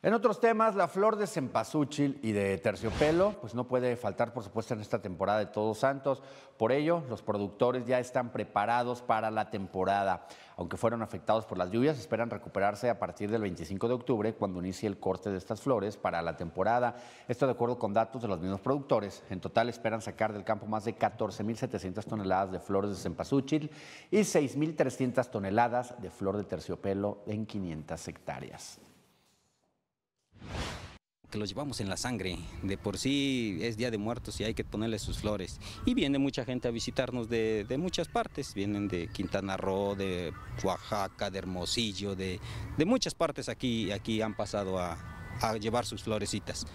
En otros temas, la flor de cempasúchil y de terciopelo, pues no puede faltar, por supuesto, en esta temporada de Todos Santos. Por ello, los productores ya están preparados para la temporada. Aunque fueron afectados por las lluvias, esperan recuperarse a partir del 25 de octubre, cuando inicie el corte de estas flores para la temporada. Esto de acuerdo con datos de los mismos productores. En total, esperan sacar del campo más de 14.700 toneladas de flores de cempasúchil y 6.300 toneladas de flor de terciopelo en 500 hectáreas los llevamos en la sangre. De por sí es Día de Muertos y hay que ponerle sus flores. Y viene mucha gente a visitarnos de, muchas partes. Vienen de Quintana Roo, de Oaxaca, de Hermosillo, de, de muchas partes aquí, aquí han pasado a, llevar sus florecitas.